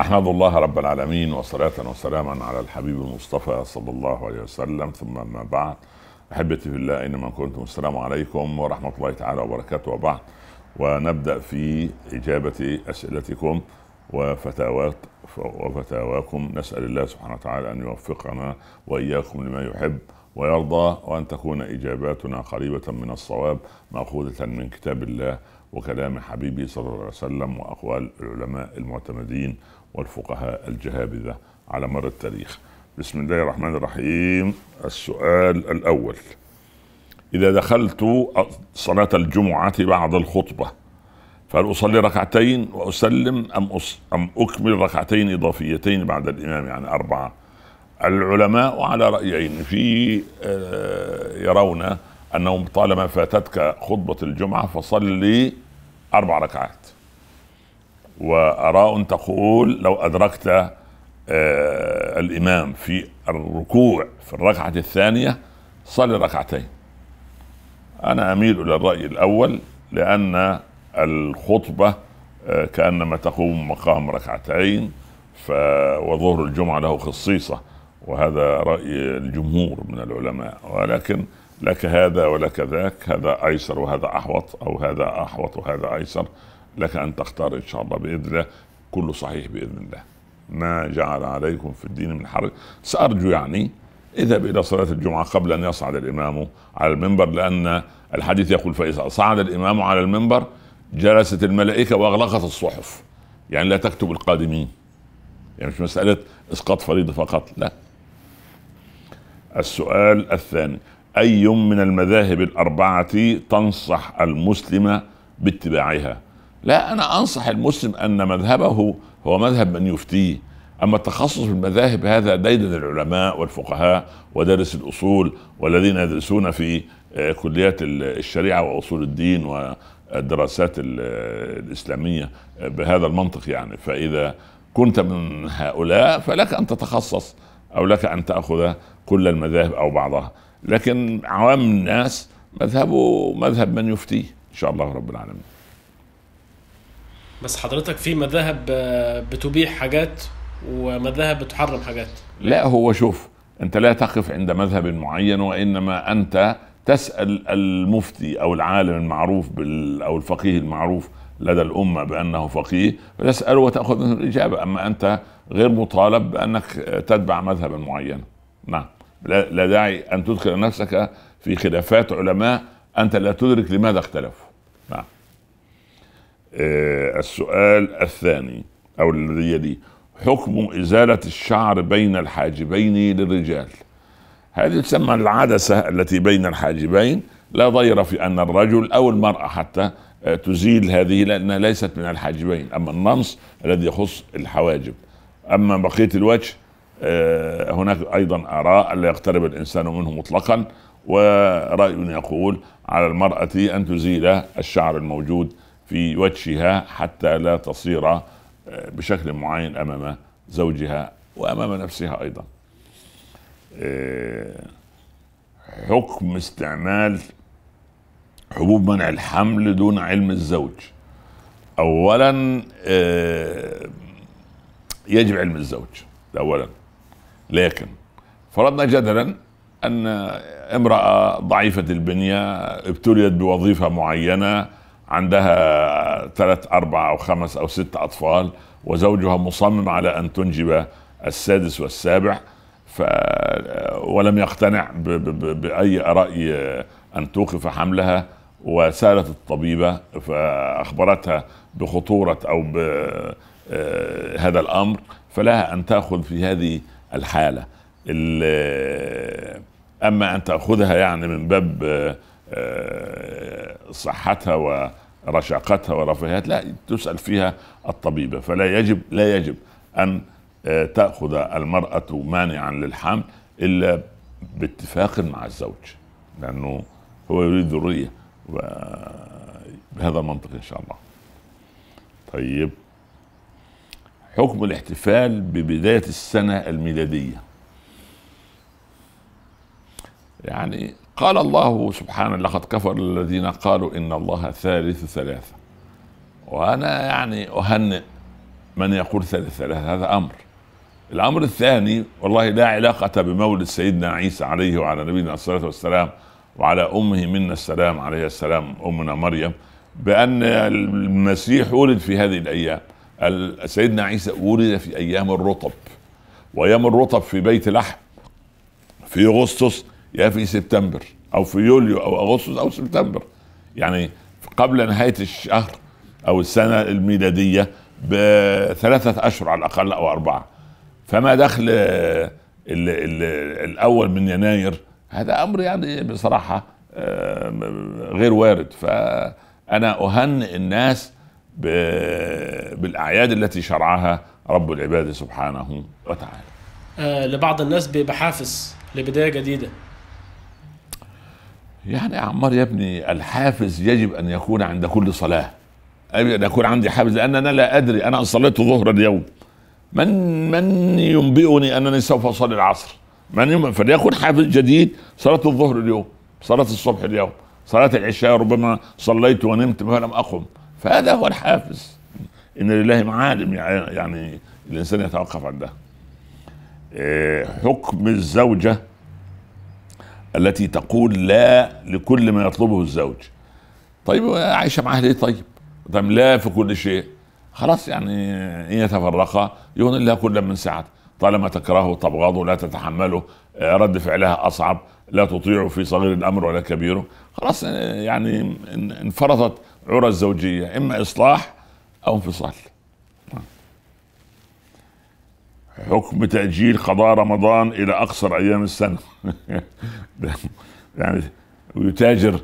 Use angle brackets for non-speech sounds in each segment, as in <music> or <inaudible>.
أحمد الله رب العالمين وصلاة وسلاما على الحبيب المصطفى صلى الله عليه وسلم ثم ما بعد أحبتي في الله أينما كنتم السلام عليكم ورحمة الله تعالى وبركاته وبعد ونبدأ في إجابة أسئلتكم وفتاوات وفتاواكم نسأل الله سبحانه وتعالى أن يوفقنا وإياكم لما يحب ويرضى وأن تكون إجاباتنا قريبة من الصواب مأخوذة من كتاب الله وكلام حبيبي صلى الله عليه وسلم واقوال العلماء المعتمدين والفقهاء الجهابذه على مر التاريخ. بسم الله الرحمن الرحيم السؤال الاول اذا دخلت صلاه الجمعه بعد الخطبه فهل اصلي ركعتين واسلم ام أص... ام اكمل ركعتين اضافيتين بعد الامام يعني اربعه؟ العلماء على رايين في آه، يرون انهم طالما فاتتك خطبه الجمعه فصلي أربع ركعات وأراء تقول لو أدركت آه، الإمام في الركوع في الركعة الثانية صلي ركعتين أنا أميل إلى الرأي الأول لأن الخطبة آه، كأنما تقوم مقام ركعتين ف وظهر الجمعة له خصيصة وهذا رأي الجمهور من العلماء ولكن لك هذا ولك ذاك هذا ايسر وهذا احوط او هذا احوط وهذا ايسر لك ان تختار ان شاء الله باذن الله كله صحيح باذن الله ما جعل عليكم في الدين من حرج سارجو يعني اذهب الى صلاه الجمعه قبل ان يصعد الامام على المنبر لان الحديث يقول فاذا صعد الامام على المنبر جلست الملائكه واغلقت الصحف يعني لا تكتب القادمين يعني مش مساله اسقاط فريضه فقط لا السؤال الثاني أي من المذاهب الأربعة تنصح المسلم باتباعها لا أنا أنصح المسلم أن مذهبه هو مذهب من يفتيه أما التخصص في المذاهب هذا ديدن العلماء والفقهاء ودرس الأصول والذين يدرسون في آه، كليات الشريعة وأصول الدين والدراسات الإسلامية آه، بهذا المنطق يعني فإذا كنت من هؤلاء فلك أن تتخصص او لك ان تاخذ كل المذاهب او بعضها لكن عوام الناس مذهبه مذهب من يفتيه ان شاء الله رب العالمين بس حضرتك في مذاهب آه، بتبيح حاجات ومذاهب بتحرم حاجات لا هو شوف انت لا تقف عند مذهب معين وانما انت تسال المفتي او العالم المعروف بال او الفقيه المعروف لدى الأمة بأنه فقيه فتسأله وتأخذ منه الإجابة أما أنت غير مطالب بأنك تتبع مذهبا معينا نعم لا, داعي أن تدخل نفسك في خلافات علماء أنت لا تدرك لماذا اختلفوا نعم آه السؤال الثاني أو الذي يلي حكم إزالة الشعر بين الحاجبين للرجال هذه تسمى العدسة التي بين الحاجبين لا ضير في أن الرجل أو المرأة حتى آه، تزيل هذه لانها ليست من الحاجبين اما النمص الذي يخص الحواجب اما بقيه الوجه آه، هناك ايضا اراء لا يقترب الانسان منه مطلقا وراي يقول على المراه ان تزيل الشعر الموجود في وجهها حتى لا تصير آه، بشكل معين امام زوجها وامام نفسها ايضا حكم استعمال حبوب منع الحمل دون علم الزوج اولا آه، يجب علم الزوج اولا لكن فرضنا جدلا ان امراه ضعيفه البنيه ابتليت بوظيفه معينه عندها ثلاث اربع او خمس او ست اطفال وزوجها مصمم على ان تنجب السادس والسابع ف ولم يقتنع ب... ب... باي راي ان توقف حملها وسالت الطبيبه فاخبرتها بخطوره او بهذا آه، الامر فلها ان تاخذ في هذه الحاله آه، اما ان تاخذها يعني من باب آه، صحتها ورشاقتها ورفاهيتها لا تسال فيها الطبيبه فلا يجب لا يجب ان تاخذ المراه مانعا للحمل الا باتفاق مع الزوج لانه هو يريد ذريه وبهذا المنطق ان شاء الله طيب حكم الاحتفال ببداية السنة الميلادية يعني قال الله سبحانه لقد كفر الذين قالوا إن الله ثالث ثلاثة وأنا يعني أهنئ من يقول ثالث ثلاثة هذا أمر الأمر الثاني والله لا علاقة بمولد سيدنا عيسى عليه وعلى نبينا الصلاة والسلام وعلى امه منا السلام عليها السلام امنا مريم بان المسيح ولد في هذه الايام سيدنا عيسى ولد في ايام الرطب وايام الرطب في بيت لحم في اغسطس يا في سبتمبر او في يوليو او اغسطس او سبتمبر يعني قبل نهايه الشهر او السنه الميلاديه بثلاثه اشهر على الاقل او اربعه فما دخل الاول من يناير هذا امر يعني بصراحه آه، غير وارد فانا اهنئ الناس بالاعياد التي شرعها رب العباد سبحانه وتعالى آه، لبعض الناس بيبقى حافز لبدايه جديده يعني يا عمار يا ابني الحافز يجب ان يكون عند كل صلاه ان يكون عندي حافز لان انا لا ادري انا صليت ظهر اليوم من من ينبئني انني سوف اصلي العصر من فليكن حافز جديد صلاه الظهر اليوم صلاه الصبح اليوم صلاه العشاء ربما صليت ونمت فلم اقم فهذا هو الحافز ان لله معالم يعني الانسان يتوقف عندها آه، حكم الزوجه التي تقول لا لكل ما يطلبه الزوج طيب عايشه معاه ليه طيب طيب لا في كل شيء خلاص يعني ان يتفرقا يغني الله كل من سعته طالما تكرهه تبغضه لا تتحمله آه، رد فعلها اصعب لا تطيعه في صغير الامر ولا كبيره خلاص آه، يعني انفرطت عرى الزوجيه اما اصلاح او انفصال حكم تاجيل قضاء رمضان الى اقصر ايام السنه <laughs> يعني ويتاجر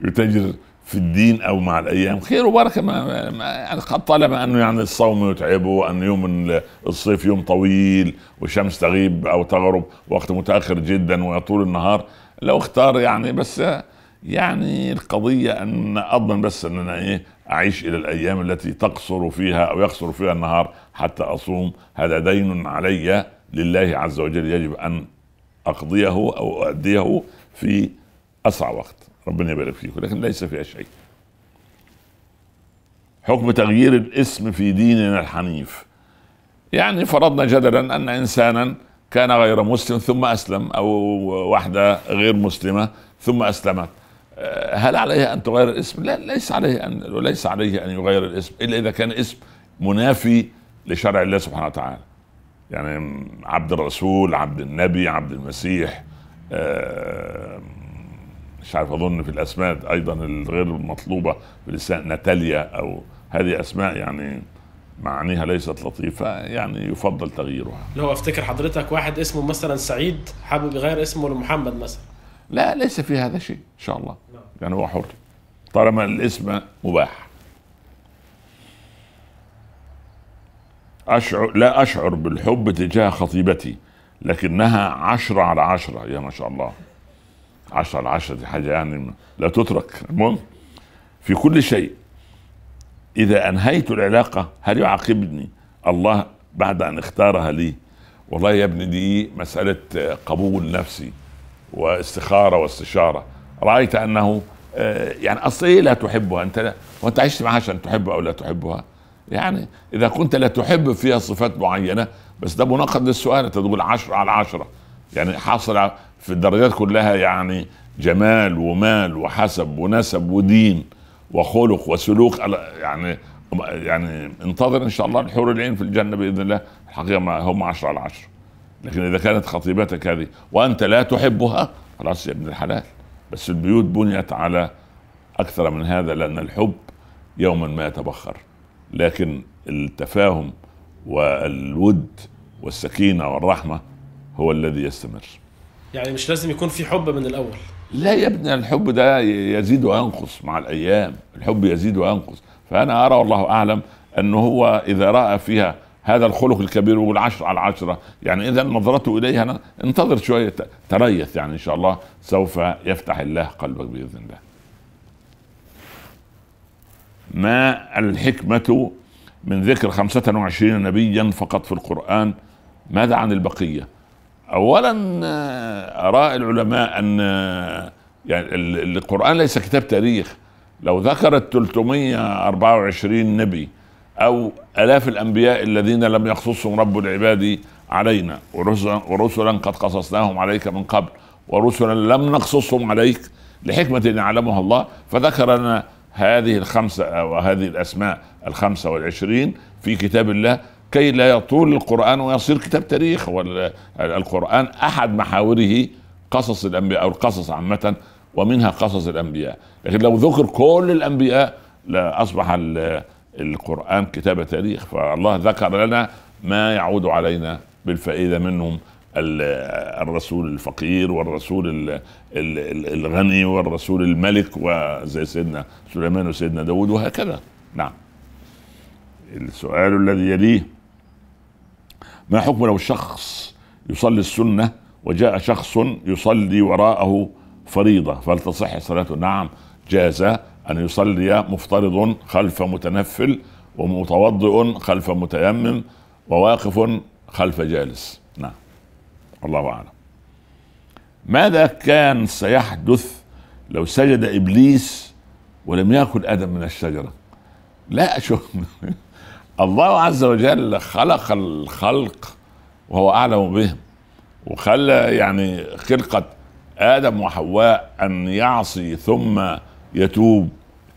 يتاجر في الدين او مع الايام خير وبركه ما يعني قد طالما انه يعني الصوم يتعبه وان يوم الصيف يوم طويل والشمس تغيب او تغرب وقت متاخر جدا ويطول النهار لو اختار يعني بس يعني القضيه ان اضمن بس ان انا ايه اعيش الى الايام التي تقصر فيها او يقصر فيها النهار حتى اصوم هذا دين علي لله عز وجل يجب ان اقضيه او اؤديه في اسرع وقت ربنا يبارك فيكم لكن ليس فيها شيء حكم تغيير الاسم في ديننا الحنيف يعني فرضنا جدلا ان انسانا كان غير مسلم ثم اسلم او واحده غير مسلمه ثم اسلمت هل عليها ان تغير الاسم؟ لا ليس عليه ان ليس عليه ان يغير الاسم الا اذا كان اسم منافي لشرع الله سبحانه وتعالى. يعني عبد الرسول، عبد النبي، عبد المسيح آه مش عارف اظن في الاسماء ايضا الغير مطلوبه بلسان ناتاليا او هذه اسماء يعني معانيها ليست لطيفه يعني يفضل تغييرها لو افتكر حضرتك واحد اسمه مثلا سعيد حابب يغير اسمه لمحمد مثلا لا ليس في هذا شيء ان شاء الله لا. يعني هو حر طالما الاسم مباح أشعر لا أشعر بالحب تجاه خطيبتي لكنها عشرة على عشرة يا ما شاء الله 10 على 10 دي حاجه يعني لا تترك المهم في كل شيء اذا انهيت العلاقه هل يعاقبني الله بعد ان اختارها لي والله يا ابني دي مساله قبول نفسي واستخاره واستشاره رايت انه آه، يعني اصل ايه لا تحبها انت وانت عشت معها عشان تحبها او لا تحبها يعني اذا كنت لا تحب فيها صفات معينه بس ده مناقض للسؤال انت تقول 10 على 10 يعني حاصل في الدرجات كلها يعني جمال ومال وحسب ونسب ودين وخلق وسلوك يعني يعني انتظر ان شاء الله الحور العين في الجنه باذن الله الحقيقه هم 10 على 10 لكن اذا كانت خطيبتك هذه وانت لا تحبها خلاص يا ابن الحلال بس البيوت بنيت على اكثر من هذا لان الحب يوما ما يتبخر لكن التفاهم والود والسكينه والرحمه هو الذي يستمر يعني مش لازم يكون في حب من الاول لا يا ابني الحب ده يزيد وينقص مع الايام الحب يزيد وينقص فانا ارى والله اعلم ان هو اذا راى فيها هذا الخلق الكبير والعشر على العشرة يعني إذا نظرته إليها انتظر شوية تريث يعني إن شاء الله سوف يفتح الله قلبك بإذن الله ما الحكمة من ذكر 25 نبيا فقط في القرآن ماذا عن البقية اولا آه، اراء العلماء ان آه، يعني القران ليس كتاب تاريخ لو ذكرت 324 نبي او الاف الانبياء الذين لم يخصصهم رب العباد علينا ورسلا قد قصصناهم عليك من قبل ورسلا لم نقصصهم عليك لحكمه يعلمها الله فذكر لنا هذه الخمسه وهذه الاسماء الخمسه والعشرين في كتاب الله كي لا يطول القرآن ويصير كتاب تاريخ والقرآن أحد محاوره قصص الأنبياء أو القصص عامة ومنها قصص الأنبياء لكن لو ذكر كل الأنبياء لأصبح القرآن كتاب تاريخ فالله ذكر لنا ما يعود علينا بالفائدة منهم الرسول الفقير والرسول الغني والرسول الملك وزي سيدنا سليمان وسيدنا داود وهكذا نعم السؤال الذي يليه ما حكم لو شخص يصلي السنه وجاء شخص يصلي وراءه فريضه فهل تصح صلاته؟ نعم جاز ان يصلي مفترض خلف متنفل ومتوضئ خلف متيمم وواقف خلف جالس نعم الله اعلم ماذا كان سيحدث لو سجد ابليس ولم ياكل ادم من الشجره لا شوف <laughs> الله عز وجل خلق الخلق وهو اعلم بهم وخلى يعني خلقه ادم وحواء ان يعصي ثم يتوب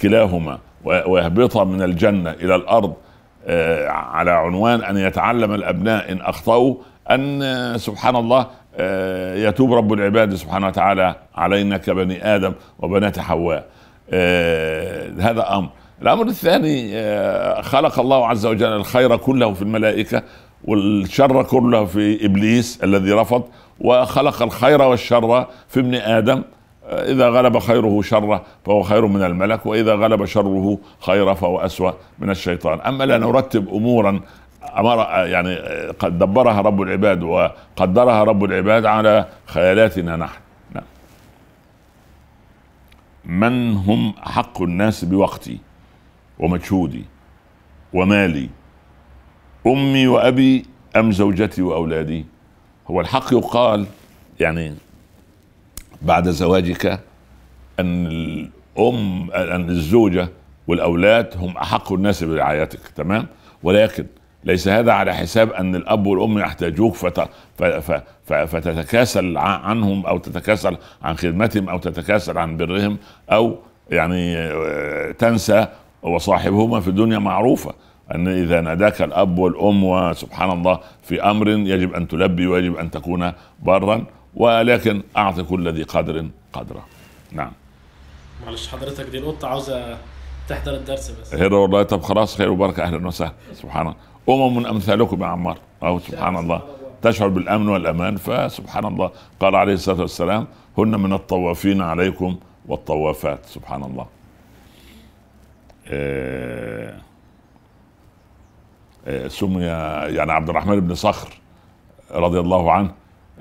كلاهما ويهبطا من الجنه الى الارض آه، على عنوان ان يتعلم الابناء ان اخطاوا ان سبحان الله آه، يتوب رب العباد سبحانه وتعالى علينا كبني ادم وبنات حواء آه، هذا امر الأمر الثاني آه، خلق الله عز وجل الخير كله في الملائكة والشر كله في إبليس الذي رفض وخلق الخير والشر في ابن آدم آه، إذا غلب خيره شره فهو خير من الملك وإذا غلب شره خيره فهو أسوأ من الشيطان أما لا نرتب أمورا أمر يعني قد دبرها رب العباد وقدرها رب العباد على خيالاتنا نحن نعم. من هم أحق الناس بوقتي ومجهودي ومالي امي وابي ام زوجتي واولادي هو الحق يقال يعني بعد زواجك ان الام ان الزوجه والاولاد هم احق الناس برعايتك تمام ولكن ليس هذا على حساب ان الاب والام يحتاجوك فت... ف... ف... فتتكاسل عنهم او تتكاسل عن خدمتهم او تتكاسل عن برهم او يعني آه، تنسى وصاحبهما في الدنيا معروفة أن إذا ناداك الأب والأم وسبحان الله في أمر يجب أن تلبي ويجب أن تكون برا ولكن أعط كل ذي قدر قدره نعم معلش حضرتك دي القطة عاوزة تحضر الدرس بس خير والله طب خلاص خير وبركة أهلا وسهلا سبحان الله أمم أمثالكم يا عمار أو سبحان الله تشعر بالأمن والأمان فسبحان الله قال عليه الصلاة والسلام هن من الطوافين عليكم والطوافات سبحان الله آه، آه، سمي يعني عبد الرحمن بن صخر رضي الله عنه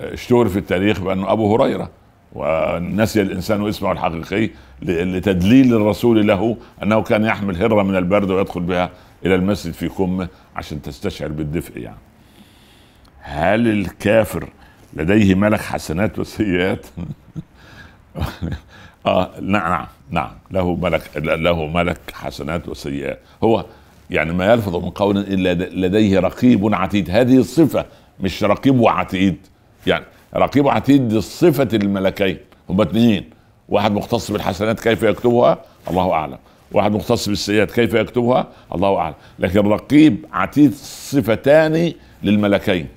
آه، اشتهر في التاريخ بانه ابو هريره ونسي الانسان اسمه الحقيقي لتدليل الرسول له انه كان يحمل هره من البرد ويدخل بها الى المسجد في كمه عشان تستشعر بالدفء يعني. هل الكافر لديه ملك حسنات وسيئات؟ <laughs> اه نعم،, نعم نعم له ملك له ملك حسنات وسيئات هو يعني ما يلفظ من قول الا لديه رقيب عتيد هذه الصفه مش رقيب وعتيد يعني رقيب وعتيد دي صفه الملكين هما اثنين واحد مختص بالحسنات كيف يكتبها الله اعلم واحد مختص بالسيئات كيف يكتبها الله اعلم لكن رقيب عتيد صفتان للملكين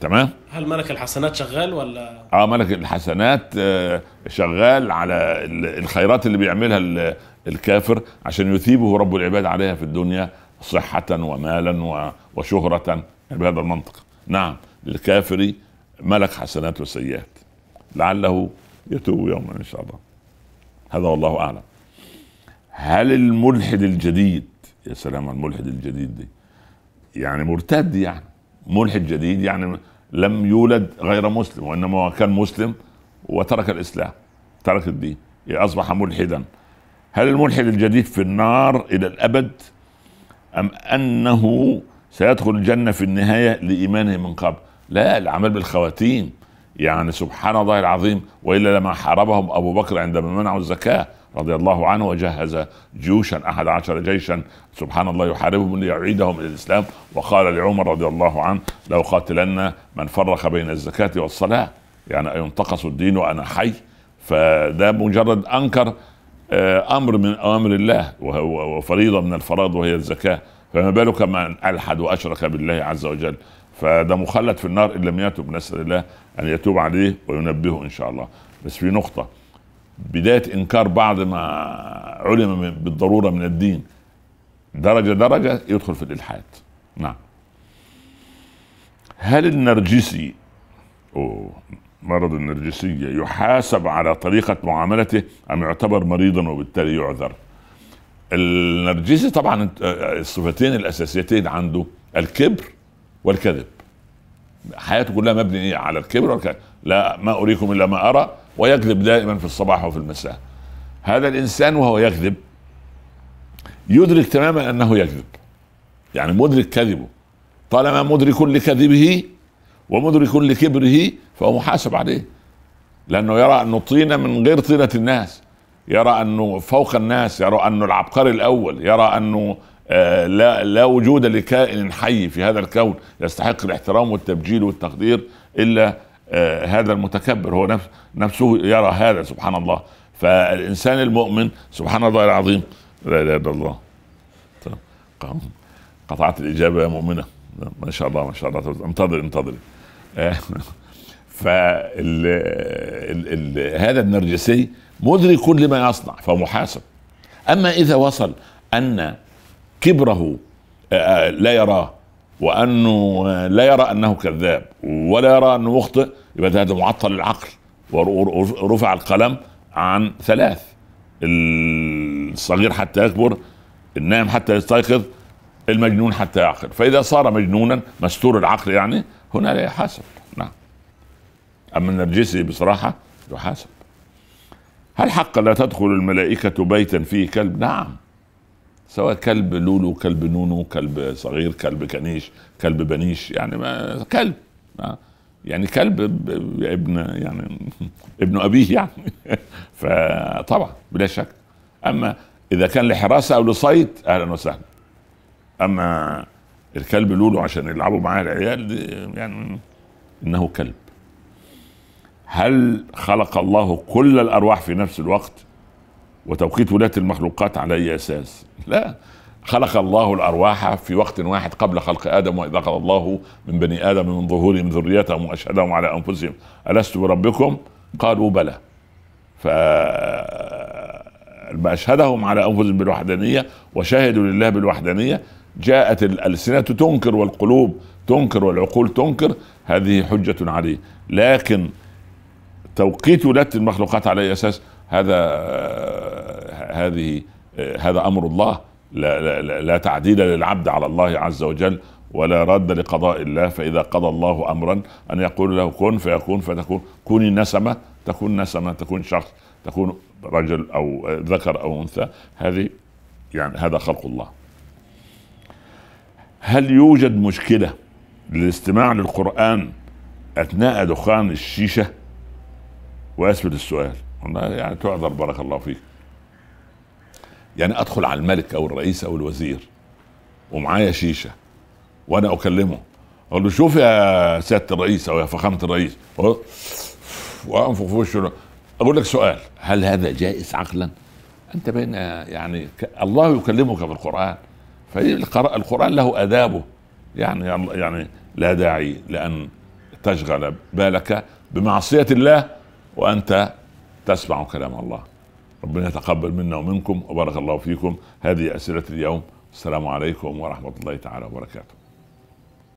تمام هل ملك الحسنات شغال ولا اه ملك الحسنات آه، شغال على الخيرات اللي بيعملها الكافر عشان يثيبه رب العباد عليها في الدنيا صحة ومالا وشهرة بهذا المنطق نعم للكافر ملك حسنات وسيئات لعله يتوب يوما ان شاء الله هذا والله اعلم هل الملحد الجديد يا سلام الملحد الجديد دي يعني مرتد يعني ملحد جديد يعني لم يولد غير مسلم وانما كان مسلم وترك الاسلام ترك الدين اصبح ملحدا هل الملحد الجديد في النار الى الابد ام انه سيدخل الجنه في النهايه لايمانه من قبل لا العمل بالخواتيم يعني سبحان الله العظيم والا لما حاربهم ابو بكر عندما منعوا الزكاه رضي الله عنه وجهز جيوشا أحد عشر جيشا سبحان الله يحاربهم ليعيدهم إلى الإسلام وقال لعمر رضي الله عنه لو قاتلن من فرق بين الزكاة والصلاة يعني ينتقص الدين وأنا حي فده مجرد أنكر آه، أمر من أوامر الله وفريضة من الفرائض وهي الزكاة فما بالك من ألحد وأشرك بالله عز وجل فده مخلد في النار إن لم يتب نسأل الله أن يتوب عليه وينبهه إن شاء الله بس في نقطة بدايه انكار بعض ما علم بالضروره من الدين درجه درجه يدخل في الالحاد نعم هل النرجسي او مرض النرجسيه يحاسب على طريقه معاملته ام يعتبر مريضا وبالتالي يعذر النرجسي طبعا الصفتين الاساسيتين عنده الكبر والكذب حياته كلها مبنيه على الكبر والكذب لا ما اريكم الا ما ارى ويكذب دائما في الصباح وفي المساء هذا الانسان وهو يكذب يدرك تماما انه يكذب يعني مدرك كذبه طالما مدرك لكذبه ومدرك لكبره فهو محاسب عليه لانه يرى انه طينه من غير طينه الناس يرى انه فوق الناس يرى انه العبقري الاول يرى انه آه، لا لا وجود لكائن حي في هذا الكون يستحق الاحترام والتبجيل والتقدير الا آه، هذا المتكبر هو نفس نفسه يرى هذا سبحان الله فالانسان المؤمن سبحان الله العظيم لا اله الا الله طيب، قطعت الاجابه يا مؤمنه ما شاء الله ما شاء الله طيب، انتظري انتظري آه، <laughs> فال هذا النرجسي مدرك لما يصنع فمحاسب اما اذا وصل ان كبره آه، لا يراه وانه لا يرى انه كذاب ولا يرى انه مخطئ يبقى هذا معطل العقل ورفع القلم عن ثلاث الصغير حتى يكبر النام حتى يستيقظ المجنون حتى يعقل فاذا صار مجنونا مستور العقل يعني هنا لا يحاسب نعم اما النرجسي بصراحه يحاسب هل حقا لا تدخل الملائكه بيتا فيه كلب نعم سواء كلب لولو كلب نونو كلب صغير كلب كنيش كلب بنيش يعني ما كلب ما آه. يعني كلب ابن يعني <laughs> ابن ابيه يعني <laughs> فطبعا بلا شك اما اذا كان لحراسه او لصيد اهلا وسهلا اما الكلب لولو عشان يلعبوا معاه العيال دي يعني انه كلب هل خلق الله كل الارواح في نفس الوقت وتوقيت ولاة المخلوقات على اي اساس لا خلق الله الارواح في وقت واحد قبل خلق ادم واذا اخذ الله من بني ادم من ظهورهم ذريتهم واشهدهم على انفسهم الست بربكم قالوا بلى ف اشهدهم على انفسهم بالوحدانيه وشهدوا لله بالوحدانيه جاءت الالسنه تنكر والقلوب تنكر والعقول تنكر هذه حجه عليه لكن توقيت ولاده المخلوقات على اي اساس هذا هذه آه، هذا امر الله لا, لا, لا تعديل للعبد على الله عز وجل ولا رد لقضاء الله فاذا قضى الله امرا ان يقول له كن فيكون فتكون كوني نسمه تكون نسمه تكون شخص تكون رجل او ذكر او انثى هذه يعني هذا خلق الله هل يوجد مشكله للاستماع للقران اثناء دخان الشيشه ويثبت السؤال يعني تعذر بارك الله فيك يعني ادخل على الملك او الرئيس او الوزير ومعايا شيشه وانا اكلمه اقول له شوف يا سياده الرئيس او يا فخامه الرئيس وانفخ في وشه اقول لك سؤال هل هذا جائز عقلا؟ انت بين يعني الله يكلمك في القران فالقران له ادابه يعني يعني لا داعي لان تشغل بالك بمعصيه الله وانت تسمع كلام الله ربنا يتقبل منا ومنكم وبارك الله فيكم هذه اسئله اليوم السلام عليكم ورحمه الله تعالى وبركاته